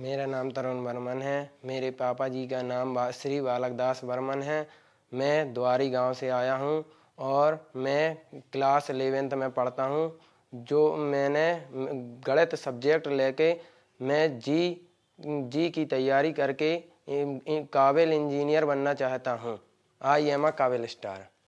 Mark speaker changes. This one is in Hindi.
Speaker 1: मेरा नाम तरुण वर्मन है मेरे पापा जी का नाम श्री बालक दास वर्मन है मैं द्वारी गांव से आया हूं और मैं क्लास एलेवेंथ में पढ़ता हूं जो मैंने गणित सब्जेक्ट लेके मैं जी जी की तैयारी करके काबिल इंजीनियर बनना चाहता हूं आई एम अ काबिल स्टार